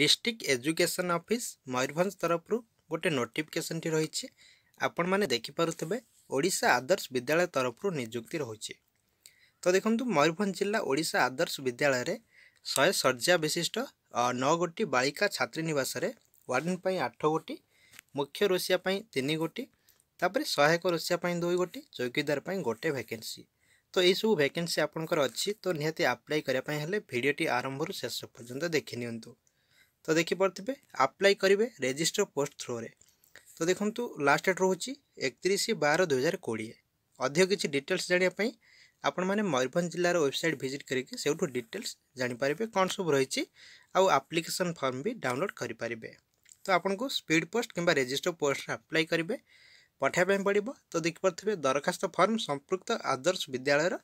district education office Mayurbhanj তরফর গোটে নোটিফিকেসনটি রয়েছে আপন মানে দেখিপারে ওড়শা আদর্শ বিদ্যালয় তরফর নিযুক্তি রয়েছে তো দেখুন ময়ূরভঞ্জ জেলা ওড়শা আদর্শ বিদ্যালয়ের ଶହେ ଶଯ୍ୟା ବିଶିଷ୍ଟ ନଅ ଗୋଟି ବାଳିକା ଛାତ୍ରୀ ନିବାସରେ ୱାର୍ଡେନ୍ ପାଇଁ ଆଠ ଗୋଟି ମୁଖ୍ୟ ରୋଷିଆ ପାଇଁ ତିନି ଗୋଟି ତାପରେ ସହାୟକ ରୋଷିଆ ପାଇଁ ଦୁଇ ଗୋଟି ଚୌକିଦାର ପାଇଁ ଗୋଟେ ଭ୍ୟାକେନ୍ସି ତ ଏହିସବୁ ଭ୍ୟାକେନ୍ସି ଆପଣଙ୍କର ଅଛି ତ ନିହାତି ଆପ୍ଲାଏ କରିବା ପାଇଁ ହେଲେ ଭିଡ଼ିଓଟି ଆରମ୍ଭରୁ ଶେଷ ପର୍ଯ୍ୟନ୍ତ ଦେଖିନିଅନ୍ତୁ তো দেখিপারে আପ୍ଲାଏ କରିବେ ରେଜିଷ୍ଟର ପୋଷ୍ଟ ଥ୍ରୁରେ ତ ଦେଖନ୍ତୁ ଲାଷ୍ଟ ଡେଟ୍ ରହୁଛି ଏକତିରିଶ ବାର ଦୁଇହଜାର କୋଡ଼ିଏ ଅଧିକ କିଛି ଡିଟେଲ୍ସ ଜାଣିବା ପାଇଁ ଆପଣମାନେ ମୟୂରଭଞ୍ଜ ଜିଲ୍ଲାର ୱେବସାଇଟ୍ ଭିଜିଟ୍ କରିକି ସେଇଠୁ ଡିଟେଲ୍ସ ଜାଣିପାରିବେ କ'ଣ ସବୁ ରହିଛି ଆଉ ଆପ୍ଲିକେସନ୍ ଫର୍ମ ବି ଡାଉନଲୋଡ଼୍ କରିପାରିବେ ତ ଆପଣଙ୍କୁ ସ୍ପିଡ଼୍ ପୋଷ୍ଟ କିମ୍ବା ରେଜିଷ୍ଟର ପୋଷ୍ଟରେ ଆପ୍ଲାଏ କରିବେ ପଠାଇବା ପାଇଁ ପଡ଼ିବ ତ ଦେଖିପାରୁଥିବେ ଦରଖାସ୍ତ ଫର୍ମ ସମ୍ପୃକ୍ତ ଆଦର୍ଶ ବିଦ୍ୟାଳୟର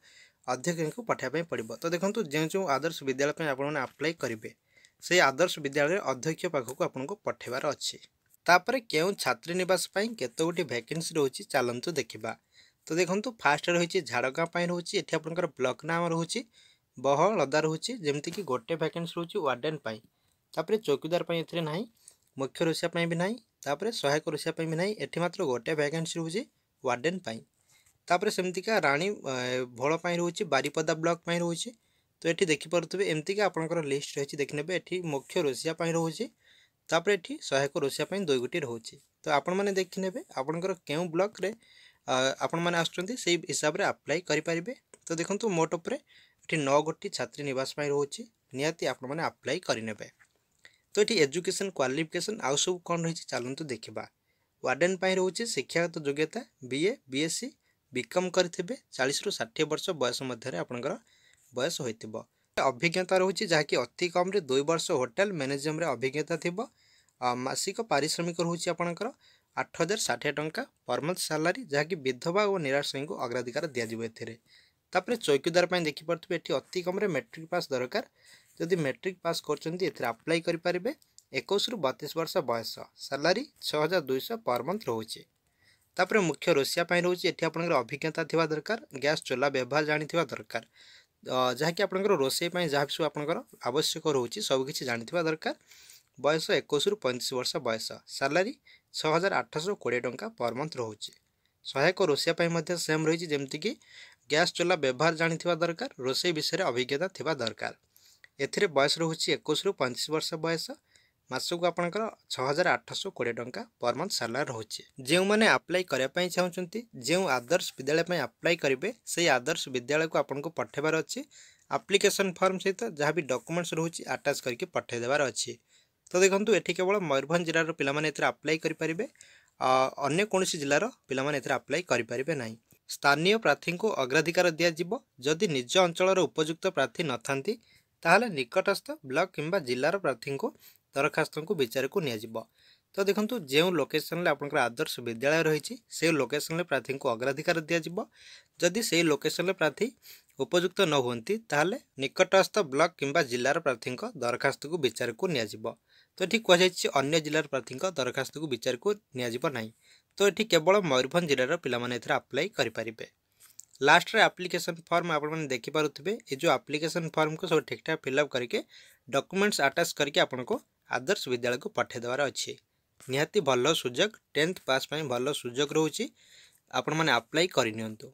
ଅଧ୍ୟକ୍ଷଙ୍କୁ ପଠାଇବା ପାଇଁ ପଡ଼ିବ ତ ଦେଖନ୍ତୁ ଯେଉଁ ଯେଉଁ ଆଦର୍ଶ ବିଦ୍ୟାଳୟ ପାଇଁ ଆପଣମାନେ ଆପ୍ଲାଏ କରିବେ ସେହି ଆଦର୍ଶ ବିଦ୍ୟାଳୟରେ ଅଧ୍ୟକ୍ଷ ପାଖକୁ ଆପଣଙ୍କୁ ପଠାଇବାର ଅଛି ତାପରେ କେଉଁ ଛାତ୍ରୀ ନିବାସ ପାଇଁ କେତେ ଗୋଟି ଭ୍ୟାକେନ୍ସି ରହୁଛି ଚାଲନ୍ତୁ ଦେଖିବା ତ ଦେଖନ୍ତୁ ଫାଷ୍ଟ ରହିଛି ଝାଡ଼ଗାଁ ପାଇଁ ରହୁଛି ଏଠି ଆପଣଙ୍କର ବ୍ଲକ୍ ନାମ ରହୁଛି ବହଳଦା ରହୁଛି ଯେମିତିକି ଗୋଟେ ଭ୍ୟାକେନ୍ସି ରହୁଛି ୱାର୍ଡେନ୍ ପାଇଁ ତାପରେ ଚୌକିଦାର ପାଇଁ ଏଥିରେ ନାହିଁ ମୁଖ୍ୟ ରୋଷିଆ ପାଇଁ ବି ନାହିଁ ତାପରେ ସହାୟକ ରୋଷିଆ ପାଇଁ ବି ନାହିଁ ଏଠି ମାତ୍ର ଗୋଟେ ଭ୍ୟାକେନ୍ସି ରହୁଛି ୱାର୍ଡେନ୍ ପାଇଁ ତାପରେ ସେମିତିକା ରାଣୀ ଭୋଳ ପାଇଁ ରହୁଛି ବାରିପଦା ବ୍ଲକ୍ ପାଇଁ ରହୁଛି তো এটি দেখিপারে এমতিকি আপনার লিষ্ট রয়েছে দেখি নেবে এটি মুখ্য রোষিয়া রয়েছে তাপরে এটি সহায়ক রোষিয়া দুই গোটি রয়েছে তো আপন মানে দেখি নেবে আপনার কেউ ব্লকরে আপন মানে আসছেন সেই হিসাবে আপ্লাই করে পারে তো দেখুন মোট উপরে এটি ন গোটি ছাত্রী নিবাস রয়েছে নিহতি আপন মানে আপ্লাই করে নেবে তো এটি এজুকেশন কোয়ালিফিকেসন আউ সব কম রয়েছে চালু দেখা ওয়ার্ডেন রয়েছে শিক্ষাগত যোগ্যতা বিএ বিএসসি বিকম করে চাশ রু ষাঠিয়ে বর্ষ বয়স মধ্যে আপনার ବୟସ ହୋଇଥିବ ଅଭିଜ୍ଞତା ରହୁଛି ଯାହାକି ଅତି କମ୍ରେ ଦୁଇ ବର୍ଷ ହୋଟେଲ୍ ମ୍ୟାନେଜମରେ ଅଭିଜ୍ଞତା ଥିବ ମାସିକ ପାରିଶ୍ରମିକ ରହୁଛି ଆପଣଙ୍କର ଆଠ ହଜାର ଷାଠିଏ ଟଙ୍କା ପର୍ ମନ୍ଥ ସାଲାରୀ ଯାହାକି ବିଧବା ଓ ନିରାଶ୍ରୟଙ୍କୁ ଅଗ୍ରାଧିକାର ଦିଆଯିବ ଏଥିରେ ତାପରେ ଚୌକିଦାର ପାଇଁ ଦେଖିପାରୁଥିବେ ଏଠି ଅତି କମ୍ରେ ମେଟ୍ରିକ୍ ପାସ୍ ଦରକାର ଯଦି ମେଟ୍ରିକ୍ ପାସ୍ କରୁଛନ୍ତି ଏଥିରେ ଆପ୍ଲାଏ କରିପାରିବେ ଏକୋଇଶରୁ ବତିଶ ବର୍ଷ ବୟସ ସାଲାରୀ ଛଅ ହଜାର ଦୁଇଶହ ପର୍ ମନ୍ଥ ରହୁଛି ତାପରେ ମୁଖ୍ୟ ରୋଷିଆ ପାଇଁ ରହୁଛି ଏଠି ଆପଣଙ୍କର ଅଭିଜ୍ଞତା ଥିବା ଦରକାର ଗ୍ୟାସ୍ ଚୁଲା ବ୍ୟବହାର ଜାଣିଥିବା ଦରକାର रोसे आपसैप जहाँ सबै आपन आवश्यक 35 वर्ष बयस सालाी छजार आठश्रु कि टा पर् सहायक रुच्छ सहायक मध्ये सेम जेमति कि ग्यास चुल्ला व्यवहार जाने दरकार रोसे विषय अभिज्ञता थिबा दरकार एउटा 21 रु 35 वर्ष बयस ମାସକୁ ଆପଣଙ୍କର ଛଅ ହଜାର ଆଠଶହ କୋଡ଼ିଏ ଟଙ୍କା ପର୍ ମନ୍ଥ ସାଲାରି ରହୁଛି ଯେଉଁମାନେ ଆପ୍ଲାଇ କରିବା ପାଇଁ ଚାହୁଁଛନ୍ତି ଯେଉଁ ଆଦର୍ଶ ବିଦ୍ୟାଳୟ ପାଇଁ ଆପ୍ଲାଇ କରିବେ ସେହି ଆଦର୍ଶ ବିଦ୍ୟାଳୟକୁ ଆପଣଙ୍କୁ ପଠାଇବାର ଅଛି ଆପ୍ଲିକେସନ୍ ଫର୍ମ ସହିତ ଯାହା ବି ଡକୁମେଣ୍ଟସ୍ ରହୁଛି ଆଟାଚ୍ କରିକି ପଠାଇ ଦେବାର ଅଛି ତ ଦେଖନ୍ତୁ ଏଠି କେବଳ ମୟୂରଭଞ୍ଜ ଜିଲ୍ଲାର ପିଲାମାନେ ଏଥିରେ ଆପ୍ଲାଇ କରିପାରିବେ ଅନ୍ୟ କୌଣସି ଜିଲ୍ଲାର ପିଲାମାନେ ଏଥିରେ ଆପ୍ଲାଇ କରିପାରିବେ ନାହିଁ ସ୍ଥାନୀୟ ପ୍ରାର୍ଥୀଙ୍କୁ ଅଗ୍ରାଧିକାର ଦିଆଯିବ ଯଦି ନିଜ ଅଞ୍ଚଳର ଉପଯୁକ୍ତ ପ୍ରାର୍ଥୀ ନଥାନ୍ତି ତାହେଲେ ନିକଟସ୍ଥ ବ୍ଲକ କିମ୍ବା ଜିଲ୍ଲାର ପ୍ରାର୍ଥୀଙ୍କୁ दरखास्त को विचार को निजी तो देखो जो लोकेसन आप आदर्श विद्यालय रही लोकेसन प्रार्थी को अग्राधिकार दिज्व जदि से लोकेसन प्रार्थी उपयुक्त न हूँ तेल निकटस्थ ब्लक कि जिलार प्रार्थी दरखास्त को विचार को निजी तो ये कह जिल प्रार्थी दरखास्त को विचार को निजी ना तो ये केवल मयूरभ जिलार पाने आप्लाय करेंगे में आप्लिकेसन फर्म आप देखिपे ये जो आप्लिकेसन फर्म को सब ठीक ठाक फिलअप करके डकुमेंट्स आटाच करके आपको ଆଦର୍ଶ ବିଦ୍ୟାଳୟକୁ ପଠାଇ ଦେବାର ଅଛି ନିହାତି ଭଲ ସୁଯୋଗ ଟେନ୍ଥ ପାସ୍ ପାଇଁ ଭଲ ସୁଯୋଗ ରହୁଛି ଆପଣମାନେ ଆପ୍ଲାଏ କରିନିଅନ୍ତୁ